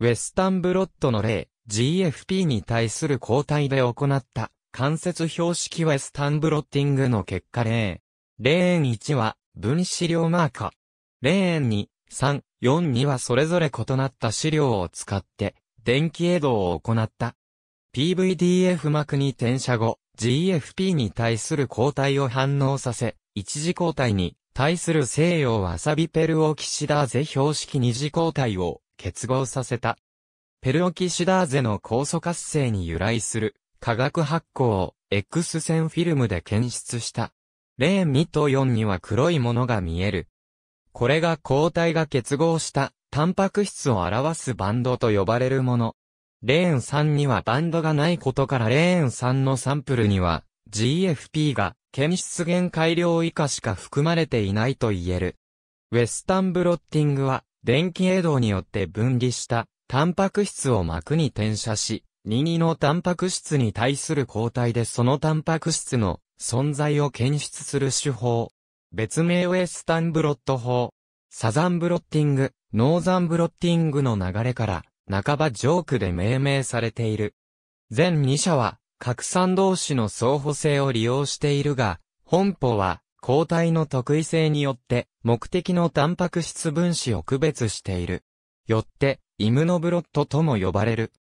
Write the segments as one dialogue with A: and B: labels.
A: ウェスタンブロットの例、GFP に対する抗体で行った関節標識ウェスタンブロッティングの結果例。例ー1は分子量マーカー。例ー2、3、4、にはそれぞれ異なった資料を使って電気エドを行った。PVDF 膜に転写後、GFP に対する抗体を反応させ、一次抗体に対する西洋わさびペルオキシダーゼ標識二次抗体を結合させた。ペルオキシダーゼの酵素活性に由来する化学発光を X 線フィルムで検出した。レーン2と4には黒いものが見える。これが抗体が結合したタンパク質を表すバンドと呼ばれるもの。レーン3にはバンドがないことからレーン3のサンプルには GFP が検出限改良以下しか含まれていないと言える。ウェスタンブロッティングは電気栄動によって分離したタンパク質を膜に転写し、任意のタンパク質に対する抗体でそのタンパク質の存在を検出する手法。別名ウェスタンブロット法。サザンブロッティング、ノーザンブロッティングの流れから、半ばジョークで命名されている。全2社は、核酸同士の相補性を利用しているが、本法は、抗体の特異性によって、目的のタンパク質分子を区別している。よって、イムノブロットとも呼ばれる。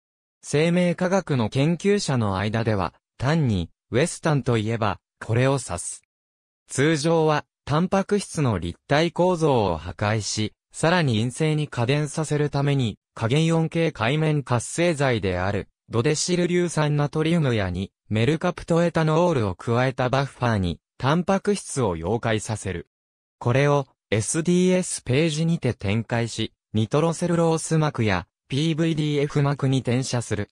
A: 生命科学の研究者の間では、単に、ウェスタンといえば、これを指す。通常は、タンパク質の立体構造を破壊し、さらに陰性に加電させるために、加減4系界面活性剤である、ドデシル硫酸ナトリウムやに、メルカプトエタノールを加えたバッファーに、タンパク質を溶解させる。これを SDS ページにて展開し、ニトロセルロース膜や PVDF 膜に転写する。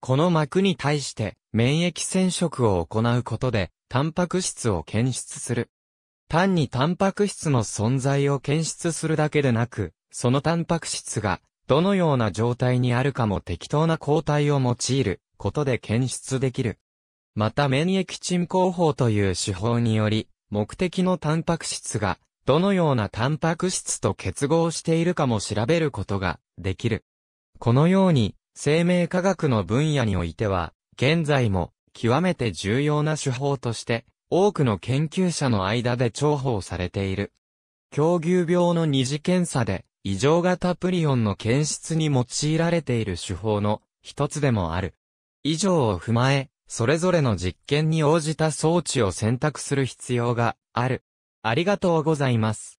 A: この膜に対して免疫染色を行うことで、タンパク質を検出する。単にタンパク質の存在を検出するだけでなく、そのタンパク質がどのような状態にあるかも適当な抗体を用いることで検出できる。また免疫鎮降法という手法により、目的のタンパク質が、どのようなタンパク質と結合しているかも調べることができる。このように、生命科学の分野においては、現在も極めて重要な手法として、多くの研究者の間で重宝されている。狂牛病の二次検査で、異常型プリオンの検出に用いられている手法の一つでもある。以上を踏まえ、それぞれの実験に応じた装置を選択する必要がある。ありがとうございます。